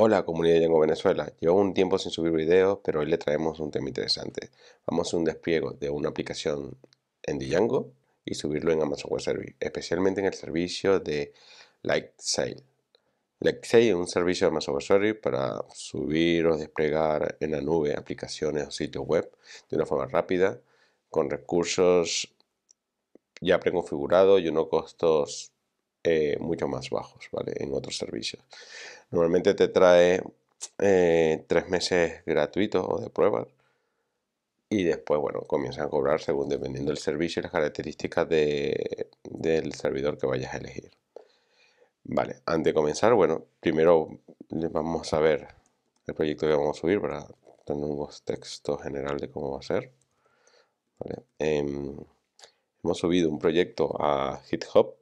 Hola comunidad de Django Venezuela, Llevo un tiempo sin subir videos, pero hoy le traemos un tema interesante. Vamos a hacer un despliegue de una aplicación en Django y subirlo en Amazon Web Service, especialmente en el servicio de Light LightSail es un servicio de Amazon Web Service para subir o desplegar en la nube aplicaciones o sitios web de una forma rápida, con recursos ya preconfigurados y unos costos eh, mucho más bajos ¿vale? en otros servicios. Normalmente te trae eh, tres meses gratuitos o de pruebas y después, bueno, comienzan a cobrar según dependiendo del servicio y las características del servidor que vayas a elegir. Vale, antes de comenzar, bueno, primero vamos a ver el proyecto que vamos a subir para tener un texto general de cómo va a ser. Em, hemos subido un proyecto a GitHub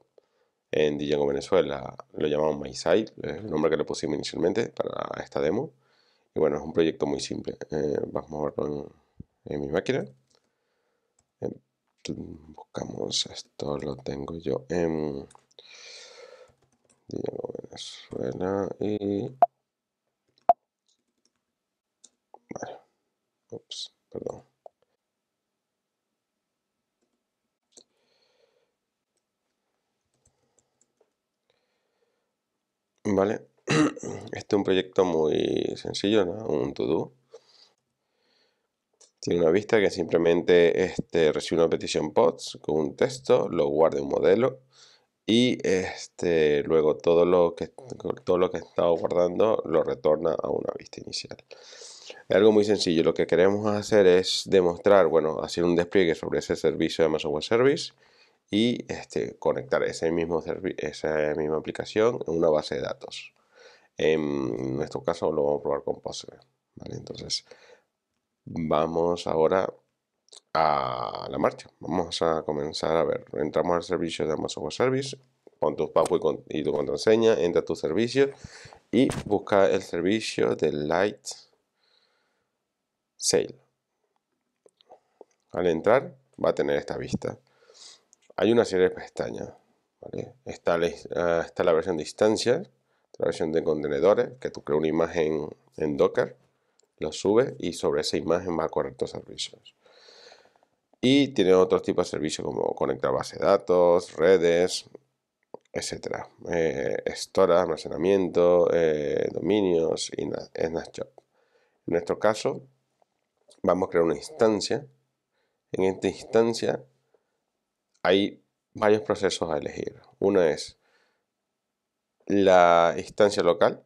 en Django Venezuela lo llamamos MySite, es ¿eh? el nombre que le pusimos inicialmente para esta demo. Y bueno, es un proyecto muy simple. Eh, vamos a verlo en, mi máquina. Em, buscamos, esto lo tengo yo en Django Venezuela y... Vale. Ups, perdón. Este es un proyecto muy sencillo, Un to-do. Tiene una vista que simplemente este, recibe una petición POTS con un texto, lo guarda en un modelo y este, luego todo lo, que, todo lo que estaba guardando lo retorna a una vista inicial. Es algo muy sencillo. Lo que queremos hacer es demostrar, bueno, hacer un despliegue sobre ese servicio de Amazon Web Service y este, conectar ese mismo esa misma aplicación en una base de datos. En nuestro caso lo vamos a probar con Postgre. Entonces, vamos ahora a la marcha. Vamos a comenzar a ver. Entramos al servicio de Amazon Web Service, pon tu password y tu contraseña, entra a tu servicio y busca el servicio de Light Sale. Al entrar va a tener esta vista hay una serie de pestañas. Ah, está, la, versión de instancias, la versión de contenedores, que tú creas una imagen en Docker, lo subes y sobre esa imagen va a correr tus servicios. Y tiene otros tipos de servicios como conectar base de datos, redes, etcétera, eh, almacenamiento, eh, dominios y snapshot. En nuestro caso, vamos a crear una instancia. En esta instancia hay varios procesos a elegir. una es la instancia local,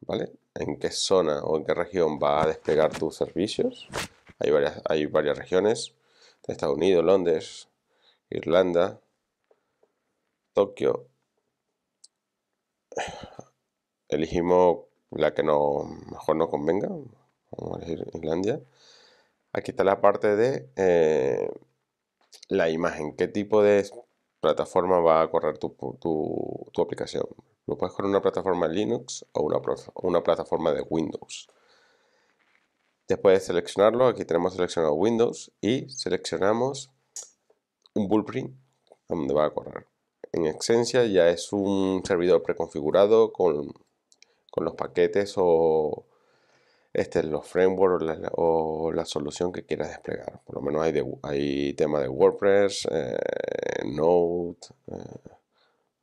¿vale? En qué zona o en qué región va a despegar tus servicios. Hay varias, hay varias regiones. Estados Unidos, Londres, Irlanda, Tokio. Elegimos la que mejor nos convenga. Vamos a elegir Aquí está la parte de eh, la imagen, qué tipo de plataforma va a correr tu, tu, aplicación. Lo puedes correr una plataforma Linux o una, una plataforma de Windows. Después de seleccionarlo, aquí tenemos seleccionado Windows y seleccionamos un blueprint donde va a correr. En esencia ya es un servidor preconfigurado con los paquetes o este, los frameworks o la, o la, solución que quieras desplegar. Por lo menos hay, de, hay tema de WordPress, eh, Node, eh,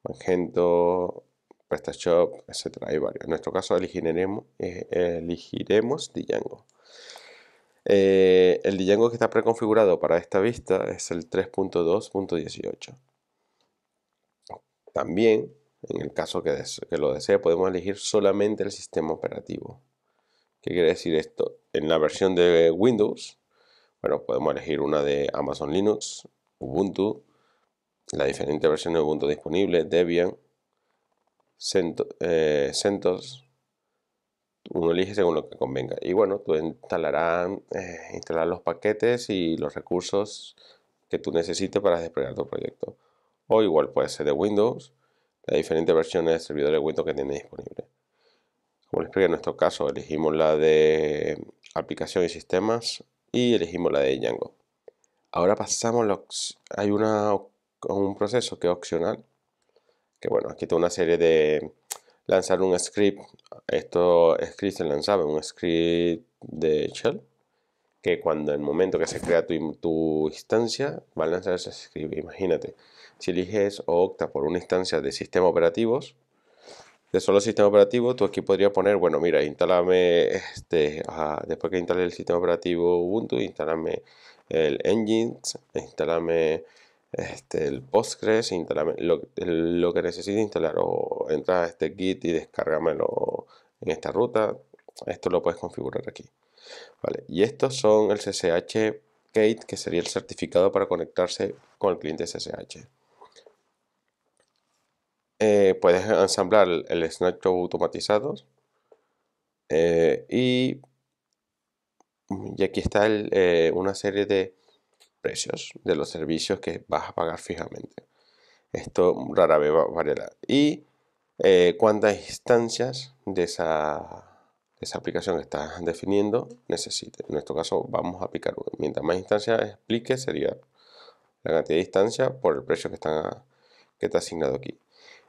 Magento, PrestaShop, etcétera. Hay varios. En nuestro caso elegiremos, eh, Django. el Django que está preconfigurado para esta vista es el 3.2.18. También, en el caso que lo desee, podemos elegir solamente el sistema operativo. ¿Qué quiere decir esto? En la versión de Windows, bueno, podemos elegir una de Amazon Linux, Ubuntu, la diferente versión de Ubuntu disponible Debian, eh, CentOS, uno elige según lo que convenga. Y bueno, tú instalarás, eh, los paquetes y los recursos que tú necesites para desplegar tu proyecto. O igual puede ser de Windows, las diferentes versiones de servidores de Windows que tiene disponible. Como les en nuestro caso elegimos la de aplicación y sistemas y elegimos la de Django. Ahora pasamos, la hay una, un proceso que es opcional, que bueno, aquí tengo una serie de lanzar un script, esto script se lanzaba, un script de shell, que cuando en el momento que se crea tu, instancia, va a lanzar ese script. Imagínate, si eliges o optas por una instancia de sistemas operativos, de solo sistema operativo, tú aquí podrías poner, bueno, mira, instálame, este, después que instale el sistema operativo Ubuntu, instálame el Engine, instálame este, el Postgres, instálame lo, que necesite instalar, o entra a este Git y descárgamelo en esta ruta, esto lo puedes configurar aquí. Vale, y estos son el SSH Gate, que sería el certificado para conectarse con el cliente SSH. Eh, puedes ensamblar el snapshot automatizado eh, y, y, aquí está eh, una serie de precios de los servicios que vas a pagar fijamente esto rara vez variar. y cuántas instancias de esa, aplicación que estás definiendo necesites en nuestro caso vamos a aplicar mientras más instancias explique sería la cantidad de instancias por el precio que está, que está asignado aquí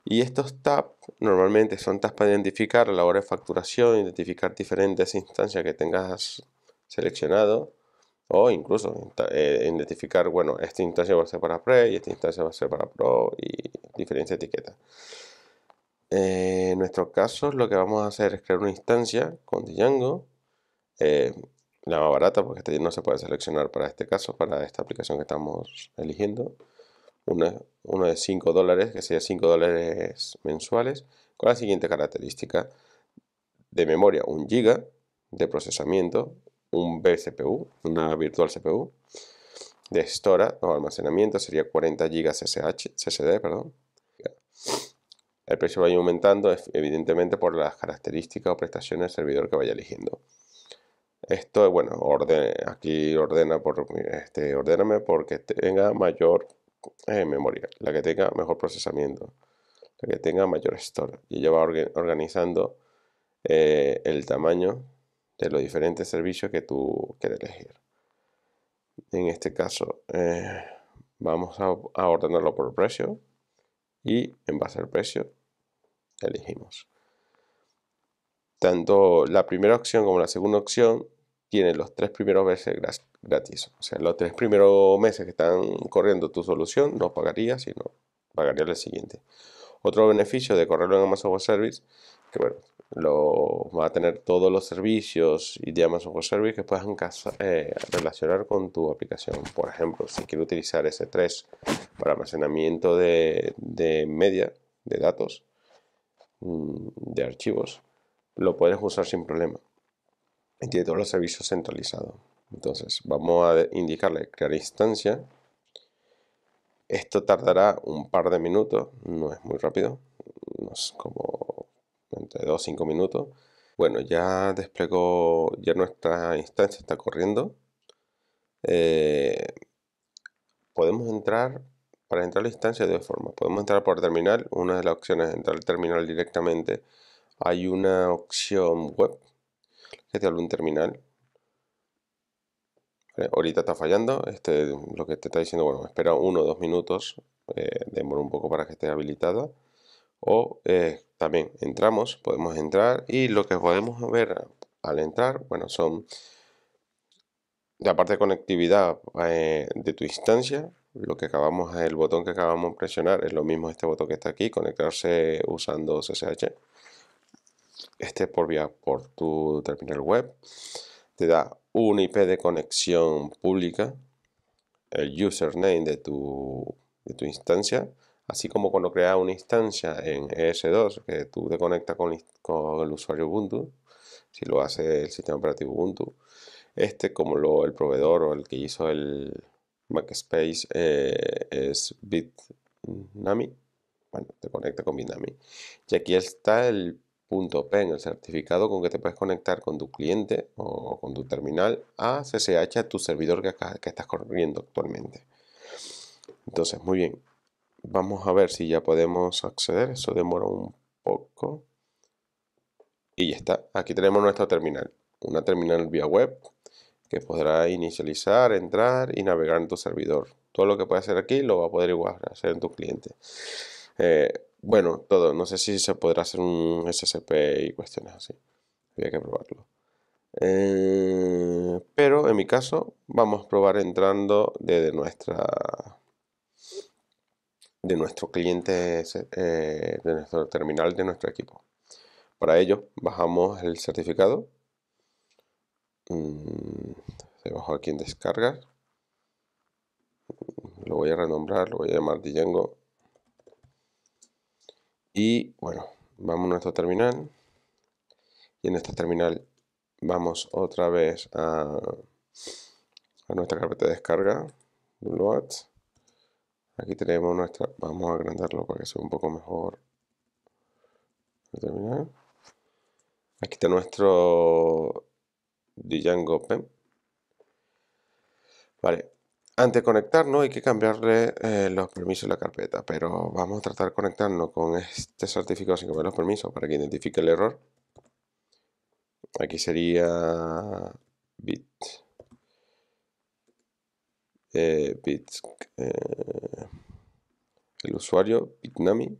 y estos tabs normalmente son tabs para identificar a la hora de facturación, identificar diferentes instancias que tengas seleccionado o incluso eh, identificar, bueno, esta instancia va a ser para Pre y esta instancia va a ser para Pro y diferentes etiquetas. Eh, en nuestro caso lo que vamos a hacer es crear una instancia con Django, eh, la más barata porque este no se puede seleccionar para este caso, para esta aplicación que estamos eligiendo una, uno de 5 dólares, que sería 5 dólares mensuales, con la siguiente característica. De memoria 1 giga de procesamiento un BCPU, una virtual CPU, de estora o almacenamiento sería 40 gigas sh SSD, perdón. El precio va aumentando evidentemente por las características o prestaciones del servidor que vaya eligiendo. Esto, es bueno, orden, aquí ordena por este, ordename porque tenga mayor eh, memoria, la que tenga mejor procesamiento, la que tenga mayor store. Y ella va organizando eh, el tamaño de los diferentes servicios que tú quieres elegir. En este caso, eh, vamos a, a ordenarlo por precio y en base al precio elegimos. Tanto la primera opción como la segunda opción tiene los tres primeros meses gratis. O sea, los tres primeros meses que están corriendo tu solución no pagarías, sino pagarías el siguiente. Otro beneficio de correrlo en Amazon Web Service, que bueno, lo, va a tener todos los servicios de Amazon Web Service que puedas eh, relacionar con tu aplicación. Por ejemplo, si quieres utilizar S3 para almacenamiento de, de media, de datos, mm, de archivos, lo puedes usar sin problema tiene todos los servicios centralizados. Entonces vamos a indicarle crear instancia. Esto tardará un par de minutos, no es muy rápido, unos como entre 2 o 5 minutos. Bueno, ya desplegó, ya nuestra instancia está corriendo. Eh, podemos entrar, para entrar a la instancia de dos formas. Podemos entrar por terminal, una de las opciones es entrar al terminal directamente. Hay una opción web que te hable un terminal. Ahorita está fallando, este, lo que te está diciendo, bueno, espera uno o dos minutos, eh, demora un poco para que esté habilitado O eh, también entramos, podemos entrar y lo que podemos ver al entrar, bueno, son la parte de conectividad eh, de tu instancia, lo que acabamos, el botón que acabamos de presionar es lo mismo este botón que está aquí, conectarse usando SSH este por vía por tu terminal web, te da un IP de conexión pública, el username de tu, de tu instancia, así como cuando creas una instancia en ES2 que tú te conectas con, el usuario Ubuntu, si lo hace el sistema operativo Ubuntu, este como lo, el proveedor o el que hizo el Macspace eh, es Bitnami, bueno, te conecta con Bitnami. Y aquí está el punto .pen, el certificado con que te puedes conectar con tu cliente o con tu terminal a csh tu servidor que, que estás corriendo actualmente. Entonces, muy bien. Vamos a ver si ya podemos acceder. Eso demora un poco. Y ya está. Aquí tenemos nuestra terminal. Una terminal vía web que podrá inicializar, entrar y navegar en tu servidor. Todo lo que puede hacer aquí lo va a poder igual hacer en tu cliente. Eh, bueno, todo. No sé si se podrá hacer un SSP y cuestiones así. Había que probarlo. Eh, pero en mi caso, vamos a probar entrando desde nuestra de nuestro cliente, eh, de nuestro terminal, de nuestro equipo. Para ello, bajamos el certificado. Mm, se bajó aquí en descarga Lo voy a renombrar, lo voy a llamar Django y bueno, vamos a nuestro terminal. Y en este terminal vamos otra vez a, nuestra carpeta de descarga, Aquí tenemos nuestra, vamos a agrandarlo para que sea un poco mejor. Aquí está nuestro Django Pen. Vale, antes de conectarnos hay que cambiarle eh, los permisos de la carpeta, pero vamos a tratar de conectarnos con este certificado sin cambiar los permisos para que identifique el error. Aquí sería bit. Eh, bit eh, el usuario bitnami.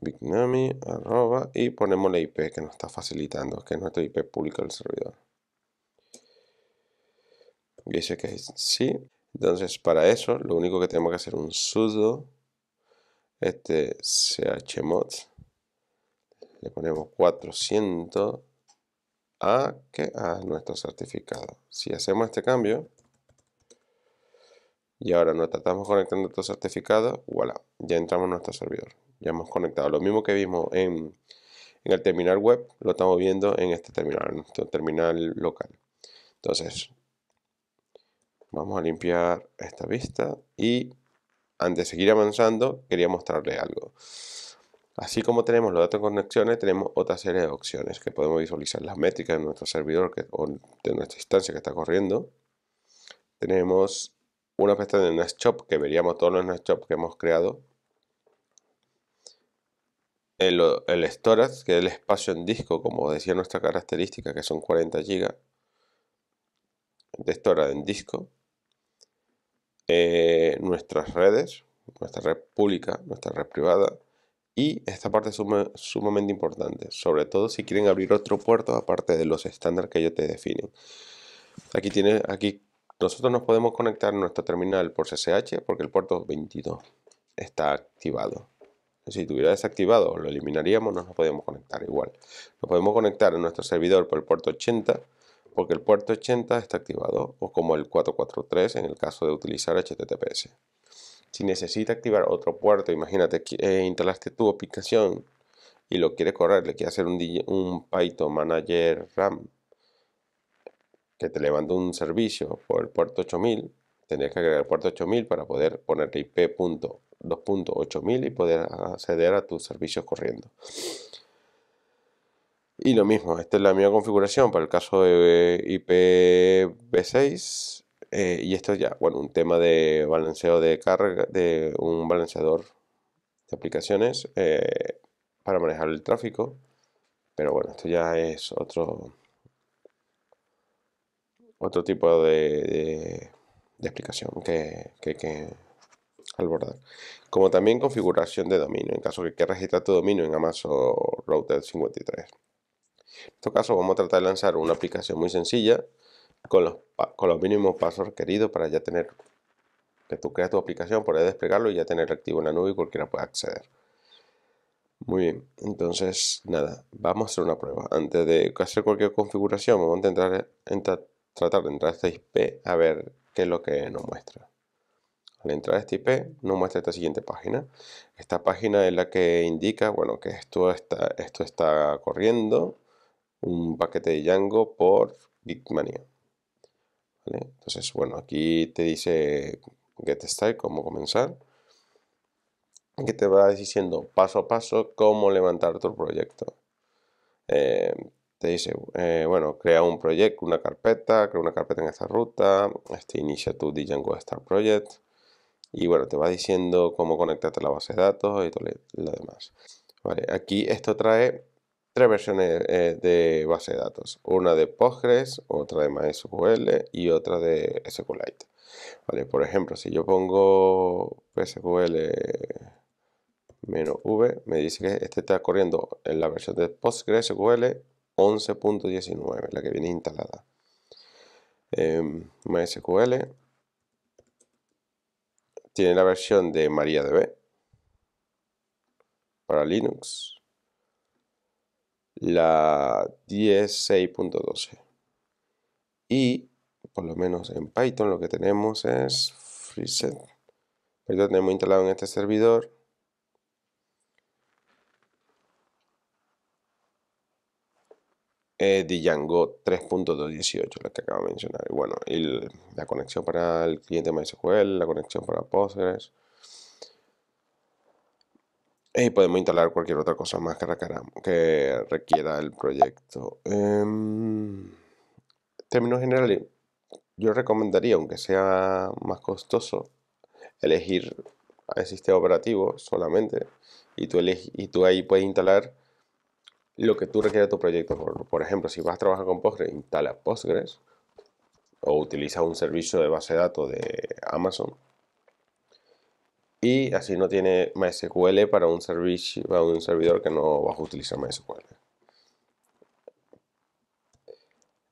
Bitnami, arroba, y ponemos la IP que nos está facilitando, que es nuestra IP pública del servidor dice que sí. Entonces, para eso, lo único que tenemos que hacer es un sudo este chmod le ponemos 400 a, que, a nuestro certificado. Si hacemos este cambio y ahora nos tratamos conectando nuestro certificado, voilà, ya entramos en nuestro servidor. Ya hemos conectado. Lo mismo que vimos en, en el terminal web, lo estamos viendo en este terminal, en nuestro terminal local. Entonces, Vamos a limpiar esta vista y antes de seguir avanzando quería mostrarle algo. Así como tenemos los datos de conexiones, tenemos otra serie de opciones que podemos visualizar las métricas de nuestro servidor o de nuestra instancia que está corriendo. Tenemos una pestaña de Nest que veríamos todos los Nest que hemos creado. El, el, storage, que es el espacio en disco, como decía nuestra característica, que son 40 GB de storage en disco. Eh, nuestras redes, nuestra red pública, nuestra red privada. Y esta parte es sumamente importante, sobre todo si quieren abrir otro puerto aparte de los estándares que ellos te definen. Aquí, tiene, aquí nosotros nos podemos conectar a nuestro terminal por SSH porque el puerto 22 está activado. Si estuviera desactivado o lo eliminaríamos, no nos podemos conectar igual. Nos podemos conectar a nuestro servidor por el puerto 80 porque el puerto 80 está activado, o como el 443 en el caso de utilizar HTTPS. Si necesita activar otro puerto, imagínate que eh, instalaste tu aplicación y lo quiere correr, le quieres hacer un, un Python Manager RAM que te levanta un servicio por el puerto 8000, tendrías que agregar el puerto 8000 para poder ponerle IP.2.8000 y poder acceder a tus servicios corriendo. Y lo mismo, esta es la misma configuración para el caso de IPv6. Eh, y esto ya, bueno, un tema de balanceo de carga, de un balanceador de aplicaciones eh, para manejar el tráfico. Pero bueno, esto ya es otro, otro tipo de, de, explicación que, que, que abordar. Como también configuración de dominio, en caso que quieras registrar tu dominio en Amazon Router 53. En este caso vamos a tratar de lanzar una aplicación muy sencilla con los, mínimos pasos requeridos para ya tener que tú creas tu aplicación, poder desplegarlo y ya tener activo en la nube y cualquiera pueda acceder. Muy bien, entonces nada, vamos a hacer una prueba. Antes de hacer cualquier configuración, vamos a intentar tratar de entrar a esta IP a ver qué es lo que nos muestra. Al entrar a esta IP nos muestra esta siguiente página. Esta página es la que indica, bueno, que esto está corriendo, un paquete de Django por Bitmania Entonces, bueno, aquí te dice GetStyle, cómo comenzar, que te va diciendo paso a paso cómo levantar tu proyecto. Eh, te dice, eh, bueno, crea un proyecto, una carpeta, crea una carpeta en esta ruta, este, inicia tu Django Star Project, y bueno, te va diciendo cómo conectarte a la base de datos y todo lo demás. Vale, aquí esto trae tres versiones eh, de base de datos, una de Postgres, otra de MySQL y otra de SQLite. Vale, por ejemplo, si yo pongo SQL-V, me dice que este está corriendo en la versión de sql 11.19, la que viene instalada. Em, MySQL tiene la versión de MariaDB para Linux la 10.6.12. Y por lo menos en Python lo que tenemos es FreeSet. Python tenemos instalado en este servidor. Eh, Django 3.218, la que acabo de mencionar. Y bueno, la conexión para el cliente MySQL, la conexión para Postgres, y eh, podemos instalar cualquier otra cosa más que, que requiera el proyecto. En em, términos generales, yo recomendaría, aunque sea más costoso, elegir el sistema operativo solamente y tú, ahí puedes instalar lo que tú requieras de tu proyecto. Por, por, ejemplo, si vas a trabajar con Postgres, instala Postgres o utiliza un servicio de base de datos de Amazon y así no tiene MySQL para un, servicio, para un servidor que no va a utilizar MySQL.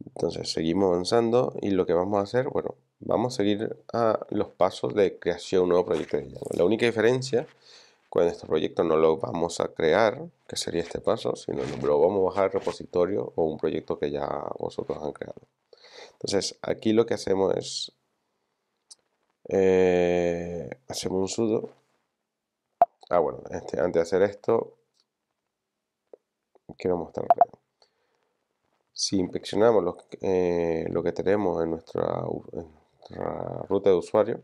Entonces seguimos avanzando y lo que vamos a hacer, bueno, vamos a seguir a los pasos de creación de un nuevo proyecto de Django. La única diferencia con este proyecto no lo vamos a crear, que sería este paso, sino lo vamos a bajar al repositorio o un proyecto que ya vosotros han creado. Entonces aquí lo que hacemos es eh, hacemos un sudo. Ah, bueno, este, antes de hacer esto, quiero mostrarles. Si inspeccionamos lo, que eh, tenemos en nuestra, ruta de usuario,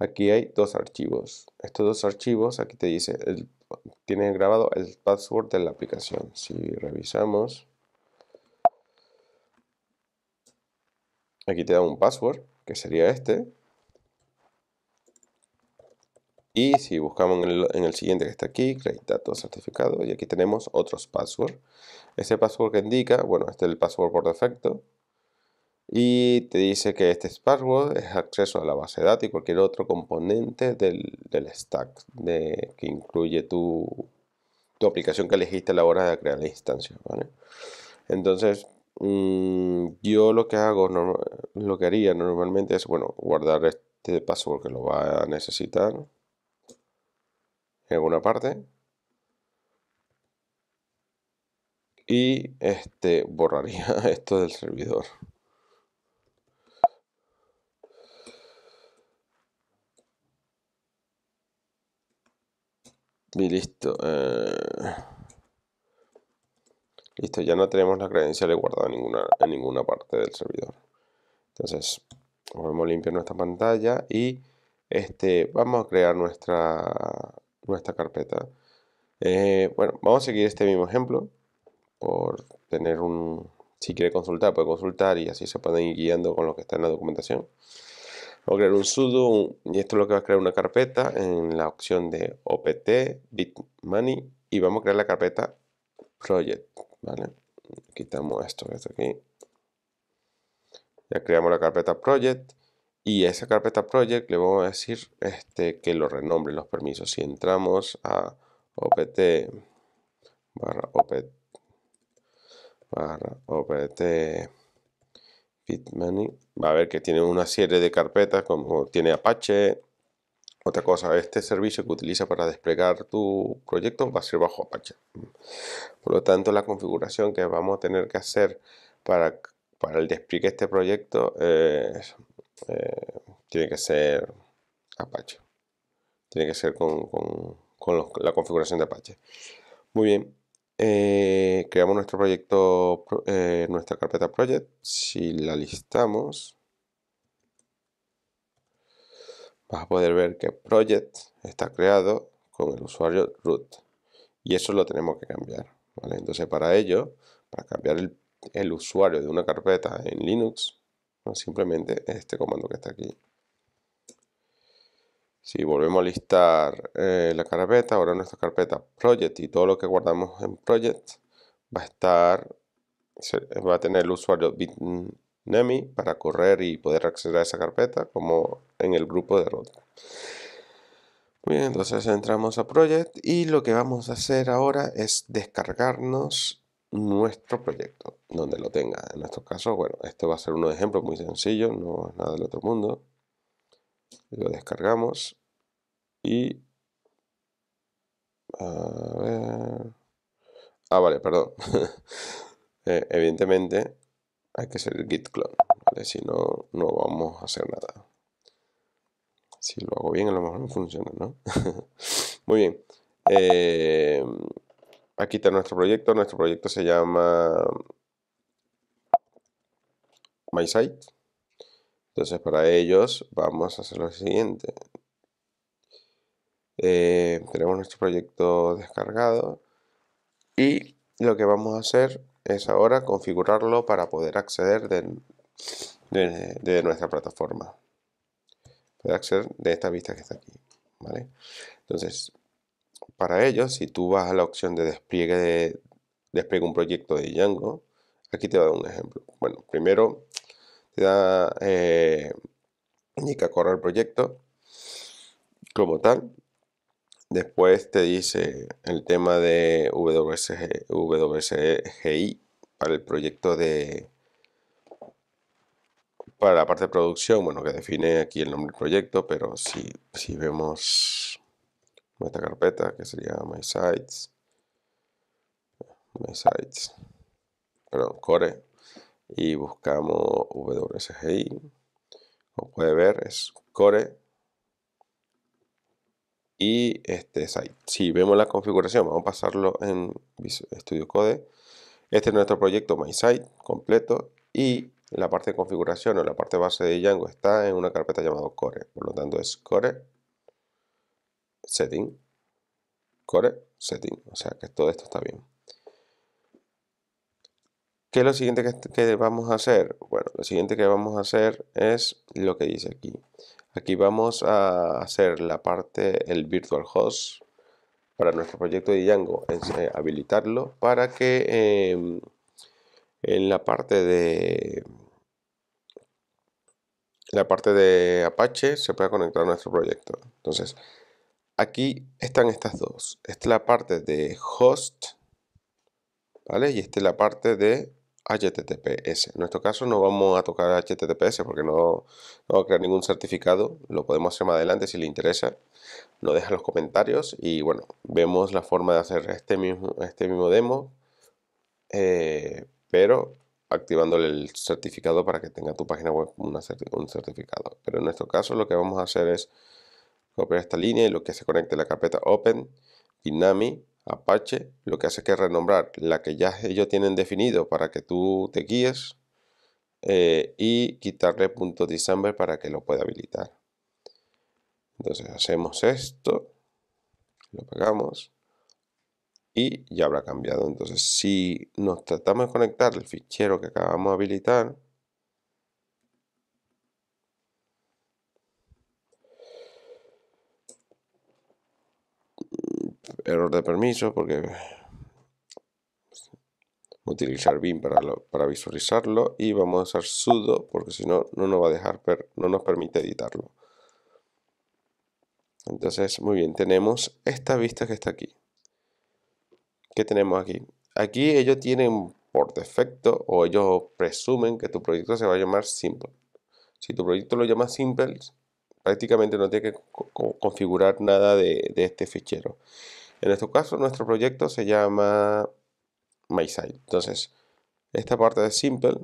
aquí hay dos archivos. Estos dos archivos, aquí te dice, tiene grabado el password de la aplicación. Si revisamos, aquí te da un password que sería este. Y si buscamos en el, siguiente que está aquí, create datos certificado, y aquí tenemos otros password. Este password que indica, bueno, este es el password por defecto, y te dice que este password es acceso a la base de datos y cualquier otro componente del, stack de, que incluye tu, tu, aplicación que elegiste a la hora de crear la instancia. ¿vale? Entonces, Mm, yo lo que hago, lo que haría normalmente es, bueno, guardar este paso porque lo va a necesitar en una parte. Y este borraría esto del servidor. Y listo. Eh. Listo, ya no tenemos la credencial de en ninguna, en ninguna parte del servidor. Entonces, vamos a limpiar nuestra pantalla y este, vamos a crear nuestra, nuestra carpeta. Eh, bueno, vamos a seguir este mismo ejemplo por tener un... Si quiere consultar, puede consultar y así se pueden ir guiando con lo que está en la documentación. Vamos a crear un sudo y esto es lo que va a crear una carpeta en la opción de OPT, Bitmoney y vamos a crear la carpeta Project. ¿vale? Quitamos esto que aquí. Ya creamos la carpeta project y a esa carpeta project le vamos a decir este, que lo renombre los permisos. Si entramos a opt barra opt barra opt bitmoney, va a ver que tiene una serie de carpetas como tiene Apache, otra cosa, este servicio que utiliza para desplegar tu proyecto va a ser bajo Apache. Por lo tanto, la configuración que vamos a tener que hacer para, para el despliegue de este proyecto eh, eh, tiene que ser Apache. Tiene que ser con, la configuración de Apache. Muy bien, eh, creamos nuestro proyecto, nuestra carpeta project, si la listamos, vas a poder ver que project está creado con el usuario root y eso lo tenemos que cambiar entonces para ello para cambiar el, usuario de una carpeta en linux ¿no? simplemente este comando que está aquí si volvemos a listar eh, la carpeta ahora nuestra carpeta project y todo lo que guardamos en project va a estar va a tener el usuario NEMI para correr y poder acceder a esa carpeta como en el grupo de rota Bien, entonces entramos a Project y lo que vamos a hacer ahora es descargarnos nuestro proyecto, donde lo tenga. En nuestro caso, bueno, esto va a ser un ejemplo muy sencillo, no es nada del otro mundo. Lo descargamos y... A ver... Ah, vale, perdón. Eh, evidentemente, hay que ser git clone, Si no, no vamos a hacer nada. Si lo hago bien, a lo mejor no funciona, ¿no? Muy bien. Eh, aquí está nuestro proyecto. Nuestro proyecto se llama MySite. Entonces, para ellos vamos a hacer lo siguiente. Eh, tenemos nuestro proyecto descargado y lo que vamos a hacer es ahora configurarlo para poder acceder de, nuestra plataforma. puede acceder de esta vista que está aquí. ¿vale? Entonces, para ello, si tú vas a la opción de despliegue de despliegue un proyecto de Django, aquí te va a dar un ejemplo. Bueno, primero te da eh, indica correr el proyecto como tal Después te dice el tema de WSGI para el proyecto de... Para la parte de producción, bueno, que define aquí el nombre del proyecto, pero si, vemos nuestra carpeta, que sería My Sites, My Sites, perdón, Core, y buscamos WSGI, como puede ver, es Core y este site Si vemos la configuración, vamos a pasarlo en Studio Code. Este es nuestro proyecto MySite completo y la parte de configuración o la parte base de Django está en una carpeta llamada core. Por lo tanto es core setting, core setting. O sea que todo esto está bien. ¿Qué es lo siguiente que, que vamos a hacer? Bueno, lo siguiente que vamos a hacer es lo que dice aquí. Aquí vamos a hacer la parte, el virtual host para nuestro proyecto de Django, eh, habilitarlo para que em, en la parte de la parte de Apache se pueda conectar a nuestro proyecto. Entonces, aquí están estas dos. Esta es la parte de host, ¿vale? Y esta es la parte de HTTPS. En nuestro caso no vamos a tocar HTTPS porque no, no va a crear ningún certificado. Lo podemos hacer más adelante si le interesa. Lo deja los comentarios y bueno, vemos la forma de hacer este mismo, este mismo demo. Eh, pero activándole el certificado para que tenga tu página web un certificado. Pero en nuestro caso lo que vamos a hacer es copiar esta línea y lo que se conecte la carpeta Open, nami Apache lo que hace es que renombrar la que ya ellos tienen definido para que tú te guíes eh, y quitarle punto para que lo pueda habilitar. Entonces hacemos esto, lo pegamos y ya habrá cambiado. Entonces si nos tratamos de conectar el fichero que acabamos de habilitar, error de permiso porque utilizar Vim para, para visualizarlo y vamos a usar sudo porque si no no nos va a dejar no nos permite editarlo entonces muy bien tenemos esta vista que está aquí ¿qué tenemos aquí? aquí ellos tienen por defecto o ellos presumen que tu proyecto se va a llamar simple si tu proyecto lo llama simple prácticamente no tiene que configurar nada de este fichero en este caso, nuestro proyecto se llama MySite. Entonces, esta parte de Simple,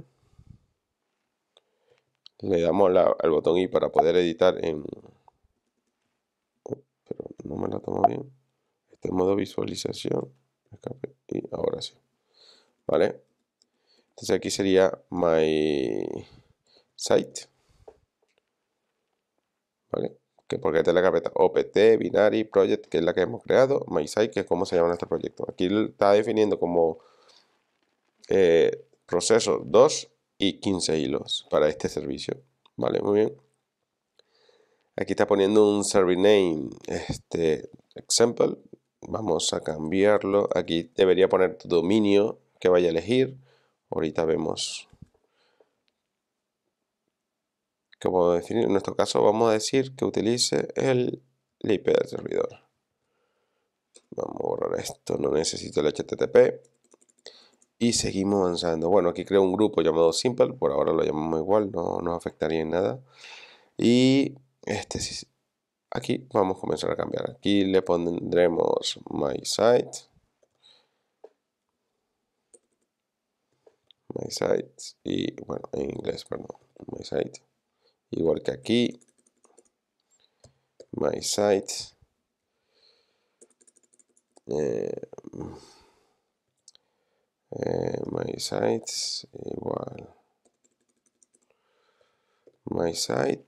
le damos al botón I para poder editar en... Oh, pero no me la tomo bien. Este modo visualización. y ahora sí. ¿Vale? Entonces aquí sería My ¿Vale? porque esta es la carpeta OPT, Binary, Project, que es la que hemos creado, MySite, que es como se llama nuestro proyecto. Aquí está definiendo como eh, proceso 2 y 15 hilos para este servicio. Vale, muy bien. Aquí está poniendo un service name, este example. Vamos a cambiarlo. Aquí debería poner tu dominio que vaya a elegir. Ahorita vemos podemos definir, en nuestro caso vamos a decir que utilice el, IP del servidor. Vamos a borrar esto, no necesito el HTTP. Y seguimos avanzando. Bueno, aquí creo un grupo llamado Simple, por ahora lo llamamos igual, no nos afectaría en nada. Y este aquí vamos a comenzar a cambiar. Aquí le pondremos My Site. My Site. Y bueno, en inglés, perdón. My igual que aquí my site eh, eh, my sites igual my site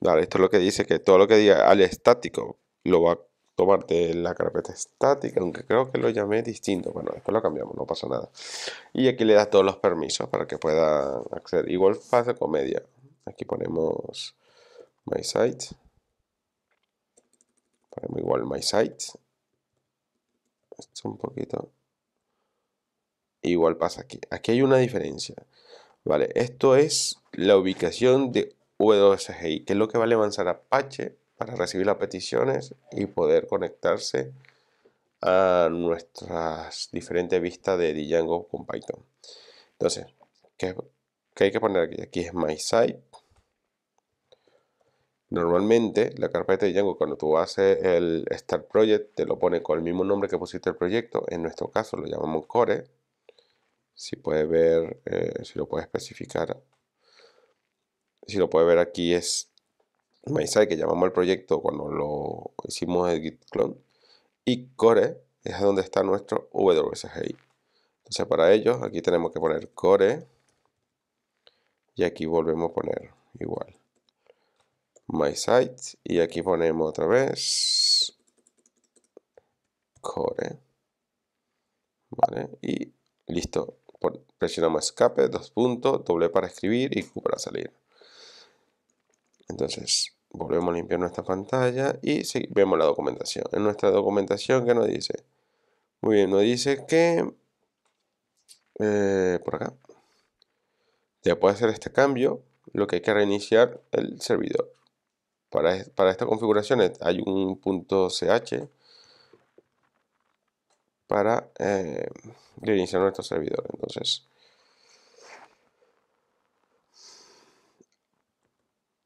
vale esto es lo que dice que todo lo que diga al estático lo va a tomar de la carpeta estática aunque creo que lo llamé distinto bueno después lo cambiamos no pasa nada y aquí le das todos los permisos para que pueda acceder igual fase comedia Aquí ponemos my site. Ponemos igual my site. Esto un poquito. Igual pasa aquí. Aquí hay una diferencia. Vale, esto es la ubicación de WSGI, que es lo que va a levantar Apache para recibir las peticiones y poder conectarse a nuestras diferentes vistas de Django con Python. Entonces, ¿qué, hay que poner aquí? Aquí es my Normalmente la carpeta de Django cuando tú haces el Start Project te lo pone con el mismo nombre que pusiste el proyecto. En nuestro caso lo llamamos Core. Si puede ver, eh, si lo puede especificar. Si lo puede ver aquí es MySite que llamamos el proyecto cuando lo hicimos el Git clone. Y Core es donde está nuestro WSGI. Entonces para ello aquí tenemos que poner Core. Y aquí volvemos a poner igual my site y aquí ponemos otra vez core y listo presionamos escape dos puntos doble para escribir y q para salir entonces volvemos a limpiar nuestra pantalla y vemos la documentación en nuestra documentación que nos dice muy bien nos dice que eh, por acá ya puede hacer este cambio lo que hay que reiniciar el servidor para, estas configuraciones hay un punto .ch para reiniciar eh, nuestro servidor. Entonces,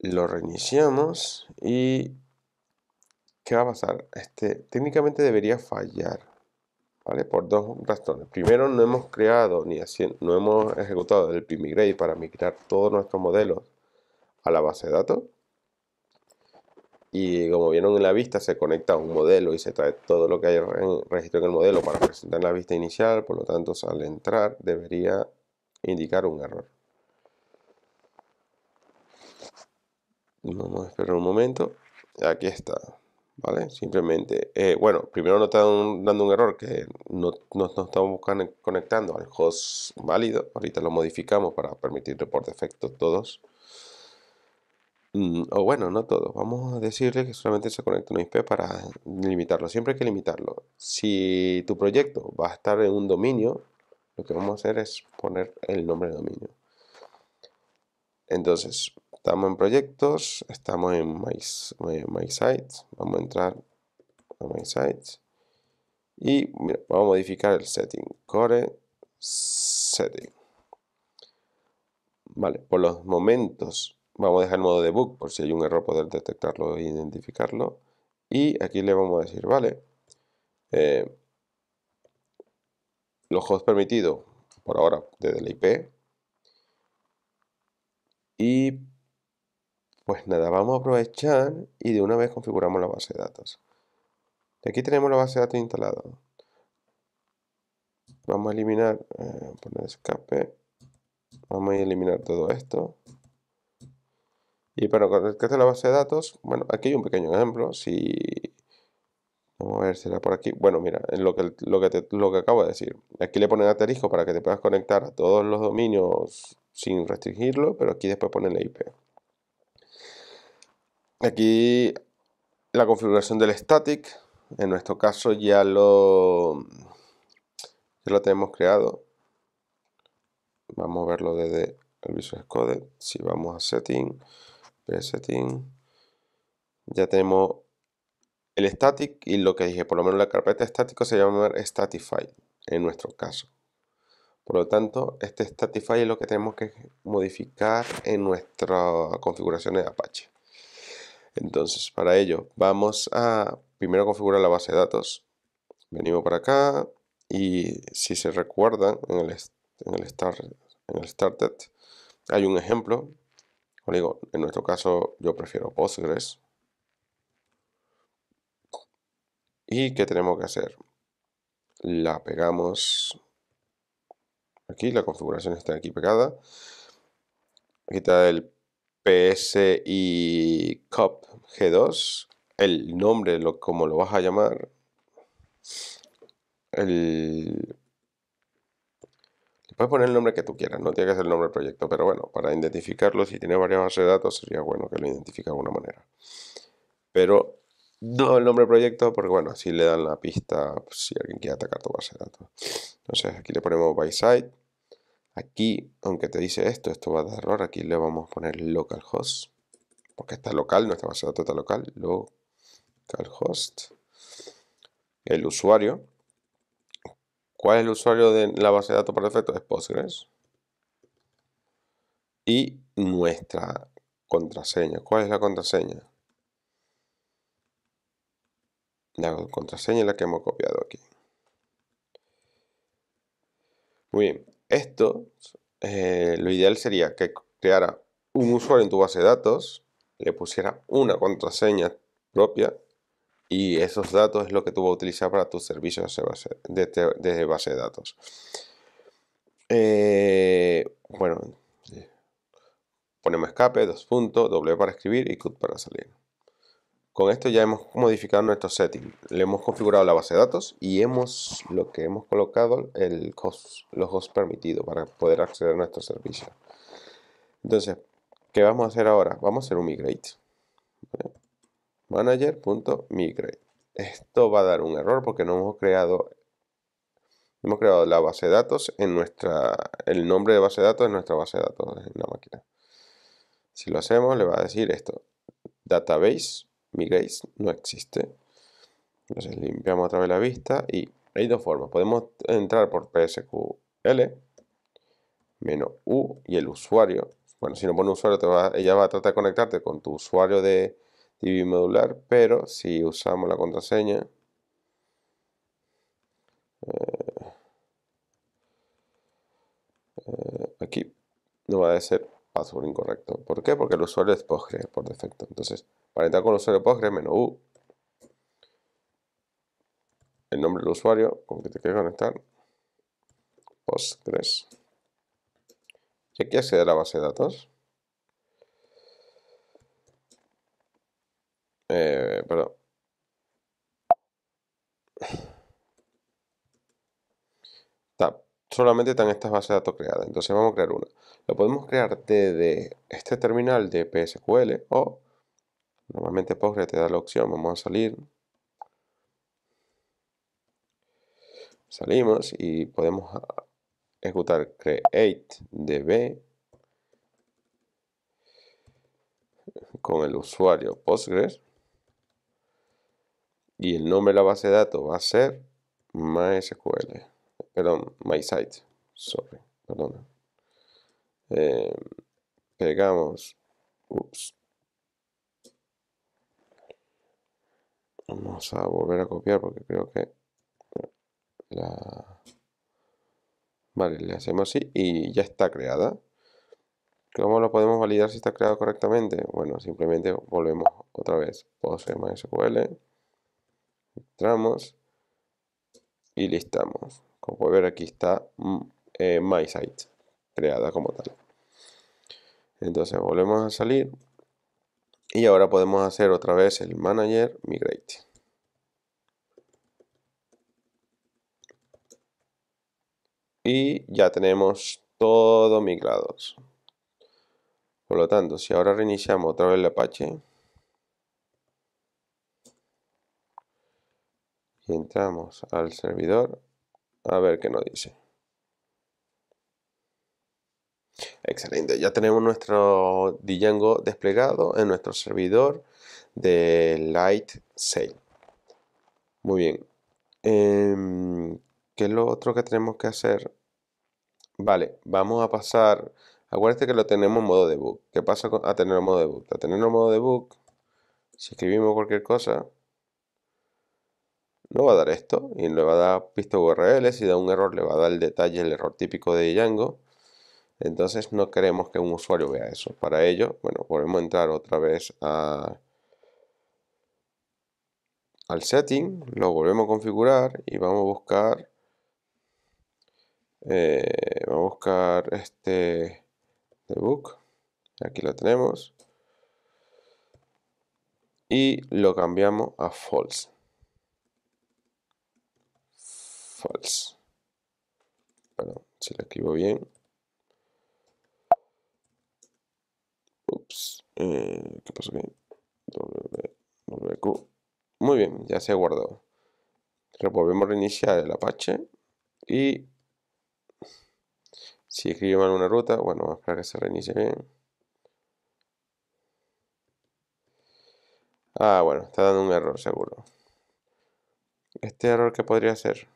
lo reiniciamos y ¿qué va a pasar? Este, técnicamente debería fallar, ¿vale? Por dos razones. Primero, no hemos creado ni no hemos ejecutado el pymigrate para migrar todos nuestros modelos a la base de datos y como vieron en la vista se conecta a un modelo y se trae todo lo que hay en registro en el modelo para presentar la vista inicial, por lo tanto al entrar debería indicar un error. Vamos a esperar un momento. Aquí está. ¿Vale? Simplemente, eh, bueno, primero nos están dando un error que no, nos estamos conectando al host válido. Ahorita lo modificamos para permitir por defecto todos. Mm, o bueno, no todo. Vamos a decirle que solamente se conecta un IP para limitarlo. Siempre hay que limitarlo. Si tu proyecto va a estar en un dominio, lo que vamos a hacer es poner el nombre de dominio. Entonces, estamos en proyectos, estamos en eh, My, Vamos a entrar a My Y vamos a modificar el setting. Core setting. Vale, por los momentos Vamos a dejar el modo debug por si hay un error poder detectarlo e identificarlo. Y aquí le vamos a decir, vale, eh, los hosts permitidos por ahora desde la IP. Y pues nada, vamos a aprovechar y de una vez configuramos la base de datos. Aquí tenemos la base de datos instalada. Vamos a eliminar, eh, poner escape. Vamos a eliminar todo esto. Y para con a que la base de datos, bueno, aquí hay un pequeño ejemplo. Si Vamos a ver, si era por aquí. Bueno, mira, lo que, lo, que lo que acabo de decir. Aquí le ponen aterisco para que te puedas conectar a todos los dominios sin restringirlo, pero aquí después ponen la IP. Aquí la configuración del static. En nuestro caso ya lo, lo tenemos creado. Vamos a verlo desde el Visual Code. Si vamos a Setting setting Ya tenemos el static y lo que dije, por lo menos la carpeta estático se llama statify en nuestro caso. Por lo tanto, este statify es lo que tenemos que modificar en nuestra configuración de Apache. Entonces, para ello, vamos a primero configurar la base de datos. Venimos para acá y si se recuerdan en el, en start, en el started hay un ejemplo digo, en nuestro caso yo prefiero Postgres. ¿Y qué tenemos que hacer? La pegamos aquí, la configuración está aquí pegada. Aquí está el PSI Cup G2. El nombre, lo, como lo vas a llamar. El Puedes poner el nombre que tú quieras, no tiene que ser el nombre proyecto, pero bueno, para identificarlo, si tiene varias bases de datos, sería bueno que lo identifique de alguna manera. Pero no el nombre proyecto, porque bueno, así le dan la pista pues, si alguien quiere atacar tu base de datos. Entonces aquí le ponemos by site. Aquí, aunque te dice esto, esto va a dar error, aquí le vamos a poner localhost, porque está local, nuestra base de datos está local, localhost. El usuario, ¿Cuál es el usuario de la base de datos por defecto? Es Postgres. Y nuestra contraseña. ¿Cuál es la contraseña? La contraseña es la que hemos copiado aquí. Muy bien. Esto, eh, lo ideal sería que creara un usuario en tu base de datos, le pusiera una contraseña propia y esos datos es lo que tú vas a utilizar para tus servicios de base de, datos. Eh, bueno, eh, ponemos escape, dos puntos, doble para escribir y CUT para salir. Con esto ya hemos modificado nuestro setting, le hemos configurado la base de datos y hemos lo que hemos colocado el host, los hosts permitidos para poder acceder a nuestro servicio. Entonces, ¿qué vamos a hacer ahora? Vamos a hacer un migrate. ¿Eh? manager.migrate. Esto va a dar un error porque no hemos creado, hemos creado la base de datos en nuestra, el nombre de base de datos en nuestra base de datos en la máquina. Si lo hacemos, le va a decir esto, database migrate no existe. Entonces limpiamos otra vez la vista y hay dos formas. Podemos entrar por PSQL, menos U y el usuario. Bueno, si no pone usuario, te va, ella va a tratar de conectarte con tu usuario de, TV modular, pero si usamos la contraseña, eh, eh, aquí no va a ser password incorrecto. ¿Por qué? Porque el usuario es Postgres por defecto. Entonces, para entrar con el usuario Postgres, menos U, el nombre del usuario con que te quieres conectar, Postgres. Y aquí acceder a la base de datos. Eh, perdón. Solamente están estas bases de datos creadas. Entonces vamos a crear una. Lo podemos crear desde este terminal de PSQL o normalmente Postgres te da la opción. Vamos a salir. Salimos y podemos ejecutar create db con el usuario Postgres y el nombre de la base de datos va a ser MySQL. Perdón, MySite. Sorry, perdón. Eh, pegamos. Vamos a volver a copiar porque creo que Vale, le hacemos así y ya está creada. ¿Cómo lo podemos validar si está creado correctamente? Bueno, simplemente volvemos otra vez. Pose MySQL entramos y listamos. Como puede ver aquí está MySite mm, eh, My creada como tal. Entonces volvemos a salir y ahora podemos hacer otra vez el manager migrate. Y ya tenemos todo migrados. Por lo tanto, si ahora reiniciamos otra vez el Apache, entramos al servidor a ver qué nos dice. Excelente, ya tenemos nuestro Django desplegado en nuestro servidor de Light sale Muy bien. Em, ¿Qué es lo otro que tenemos que hacer? Vale, vamos a pasar... Acuérdate que lo tenemos en modo debug. ¿Qué pasa a tener modo debug? A tener modo debug, si escribimos cualquier cosa, no va a dar esto y le va a dar visto URL, si da un error le va a dar el detalle, el error típico de Django. Entonces no queremos que un usuario vea eso. Para ello, bueno, volvemos a entrar otra vez a, al setting, lo volvemos a configurar y vamos a buscar eh, vamos a buscar este debug aquí lo tenemos y lo cambiamos a false false. bueno, si la escribo bien. Ups, eh, ¿qué pasó aquí? WQ. Muy bien, ya se guardó guardado. Volvemos a reiniciar el Apache y si escribo mal una ruta, bueno, vamos a que se reinicie bien. Ah, bueno, está dando un error seguro. Este error que podría ser.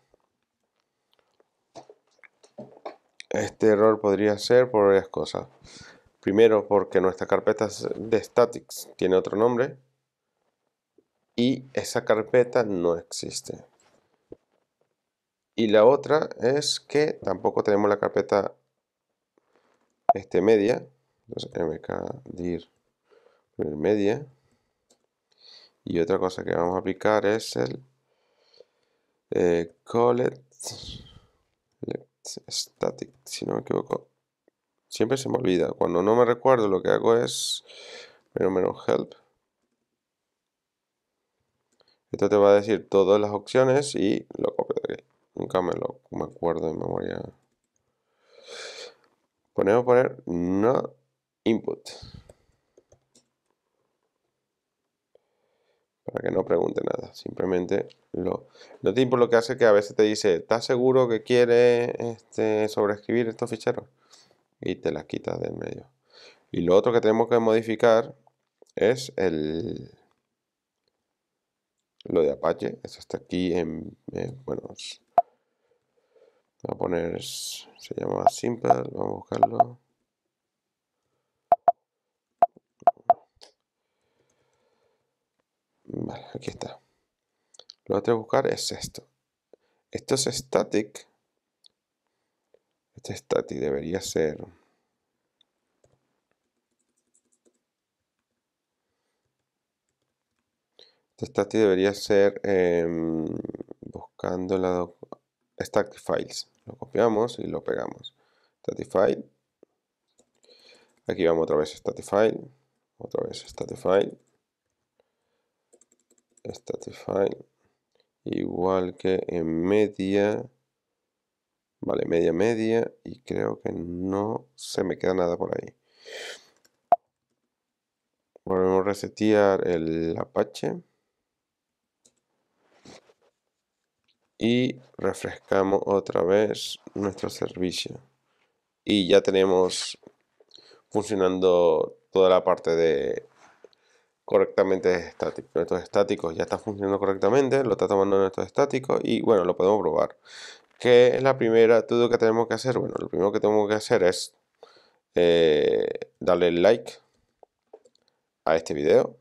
Este error podría ser por varias cosas. Primero, porque nuestra carpeta de statics tiene otro nombre y esa carpeta no existe. Y la otra es que tampoco tenemos la carpeta este, media. Entonces, mkdir media. Y otra cosa que vamos a aplicar es el eh, collect static, si no me equivoco. Siempre se me olvida. Cuando no me recuerdo lo que hago es menos menos help. Esto te va a decir todas las opciones y lo copio aquí. Nunca me lo me acuerdo de memoria. Ponemos poner no input. para que no pregunte nada. Simplemente lo, lo tipo lo que hace es que a veces te dice, ¿estás seguro que quiere este, sobreescribir estos ficheros? Y te las quitas del medio. Y lo otro que tenemos que modificar es el lo de Apache. Eso está aquí en, eh, bueno, voy a poner, se llama Simple, vamos a buscarlo. Vale, aquí está. Lo otro a buscar es esto. Esto es static. Este static debería ser... Este static debería ser em, buscando la static files. Lo copiamos y lo pegamos. Static file. Aquí vamos otra vez static file. Otra vez static file statify igual que en media vale media media y creo que no se me queda nada por ahí volvemos a resetear el apache y refrescamos otra vez nuestro servicio y ya tenemos funcionando toda la parte de correctamente estático. Nuestros estáticos ya está funcionando correctamente, lo está tomando nuestro estático y bueno, lo podemos probar. ¿Qué es la primera todo que tenemos que hacer? Bueno, lo primero que tengo que hacer es eh, darle like a este video.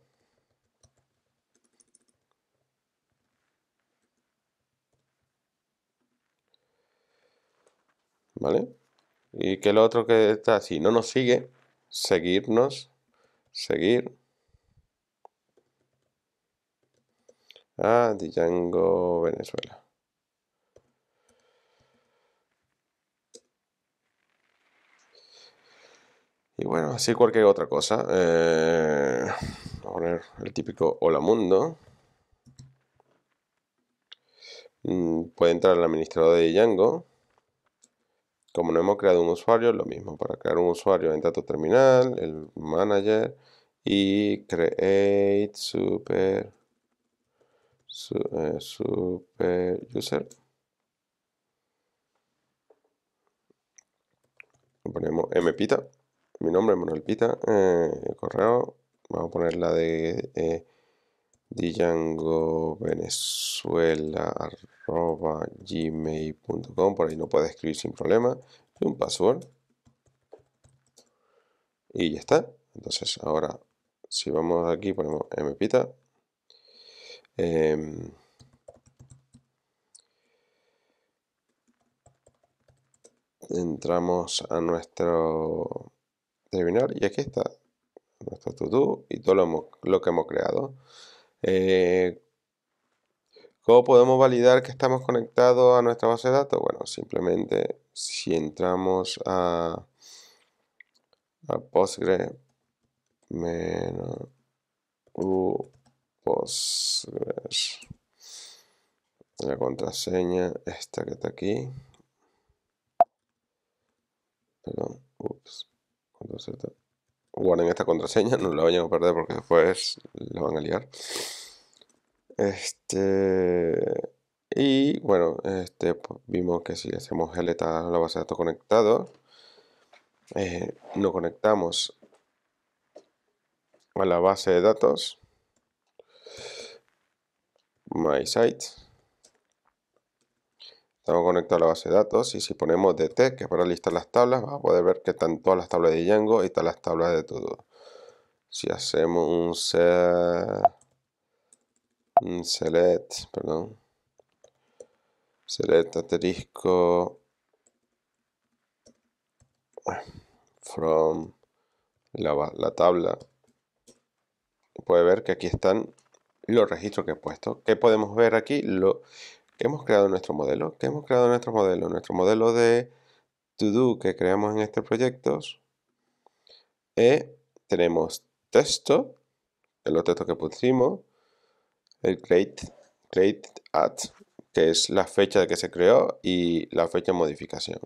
¿Vale? Y que lo otro que está, si no nos sigue, seguirnos, seguir a Django Venezuela. Y bueno, así cualquier otra cosa. Eh, el típico hola mundo. Mm, puede entrar el administrador de Django. Como no hemos creado un usuario, lo mismo. Para crear un usuario, entra tu terminal, el manager y create super eh, super user ponemos mpita mi nombre es Manuel Pita eh, el correo vamos a poner la de eh, Django Venezuela gmail.com por ahí no puede escribir sin problema un password y ya está entonces ahora si vamos aquí ponemos mpita Em, entramos a nuestro terminal y aquí está nuestro todo y todo lo, que hemos creado. Eh, ¿Cómo podemos validar que estamos conectados a nuestra base de datos? Bueno, simplemente si entramos a, a postgre u la contraseña, esta que está aquí. Perdón, ups. Guarden esta contraseña, no la vayan a perder porque después la van a liar. Este. Y bueno, este, pues, vimos que si hacemos el a la base de datos conectado, nos eh, no conectamos a la base de datos my site. Estamos conectados a la base de datos y si ponemos DT, que es para listar las tablas, vamos a poder ver que están todas las tablas de Django y todas las tablas de todo. Si hacemos un, select, perdón, select asterisco from la, la tabla, puede ver que aquí están los registros que he puesto. ¿Qué podemos ver aquí? Lo, que hemos creado nuestro modelo. que hemos creado nuestro modelo? Nuestro modelo de todo que creamos en este proyectos. tenemos texto, los textos que pusimos, el create, create at, que es la fecha de que se creó y la fecha de modificación.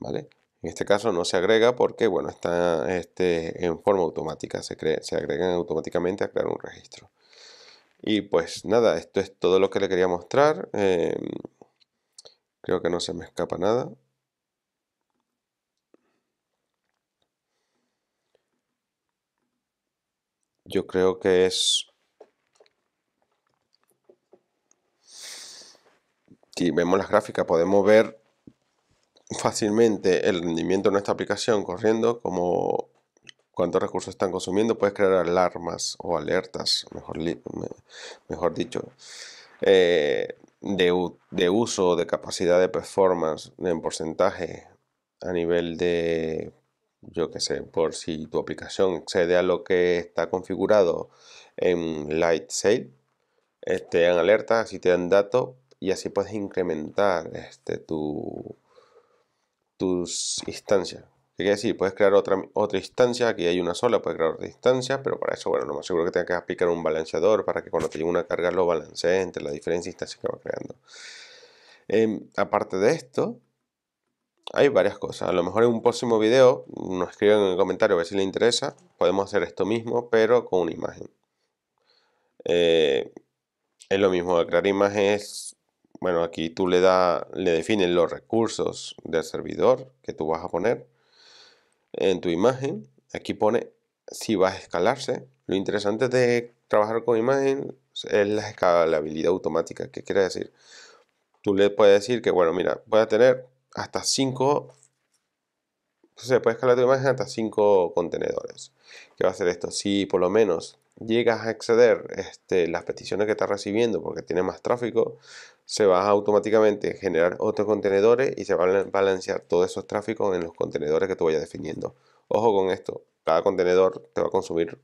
¿Vale? En este caso no se agrega porque, bueno, está este, en forma automática, se, cree, se agregan automáticamente a crear un registro. Y pues nada, esto es todo lo que le quería mostrar. Em, creo que no se me escapa nada. Yo creo que es... Si vemos las gráficas podemos ver fácilmente el rendimiento de nuestra aplicación corriendo, como cuántos recursos están consumiendo, puedes crear alarmas o alertas, mejor, dicho, eh, de, de, uso, de capacidad de performance, en porcentaje, a nivel de, yo qué sé, por si tu aplicación excede a lo que está configurado en Light Sale, eh, te dan alertas, así te dan datos y así puedes incrementar este, tu tus instancias. ¿Qué quiere decir? Puedes crear otra, otra instancia, aquí hay una sola, puedes crear otra instancia, pero para eso, bueno, no más seguro que tengas que aplicar un balanceador para que cuando te llegue una carga lo balancees entre las diferentes instancias que va creando. Em, aparte de esto, hay varias cosas. A lo mejor en un próximo video nos escriben en el comentario a ver si les interesa. Podemos hacer esto mismo, pero con una imagen. Eh, es lo mismo, crear imágenes bueno, aquí tú le, da, le defines los recursos del servidor que tú vas a poner en tu imagen. Aquí pone si va a escalarse. Lo interesante de trabajar con imagen es la escalabilidad automática. ¿Qué quiere decir? Tú le puedes decir que, bueno, mira, voy a tener hasta 5... Se puede escalar tu imagen hasta 5 contenedores. ¿Qué va a hacer esto? Si por lo menos llegas a exceder este, las peticiones que estás recibiendo porque tiene más tráfico, se va a automáticamente generar otros contenedores y se van a balancear todos esos tráficos en los contenedores que tú vayas definiendo. Ojo con esto, cada contenedor te va a consumir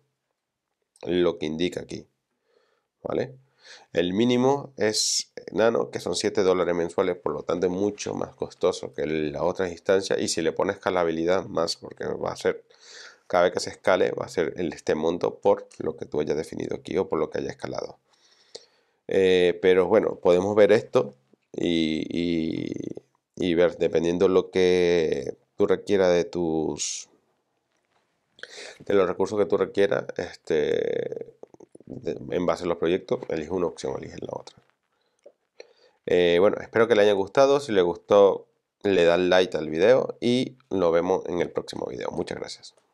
lo que indica aquí. ¿Vale? El mínimo es nano, que son 7 dólares mensuales, por lo tanto es mucho más costoso que la otra instancia. Y si le pones escalabilidad más, porque va a ser cada vez que se escale va a ser este monto por lo que tú hayas definido aquí o por lo que haya escalado. Eh, pero bueno, podemos ver esto y, ver dependiendo lo que tú requieras de tus de los recursos que tú requieras este, en base a los proyectos, elige una opción o elige la otra. Eh, bueno, espero que le haya gustado. Si le gustó, le da like al video y nos vemos en el próximo video. Muchas gracias.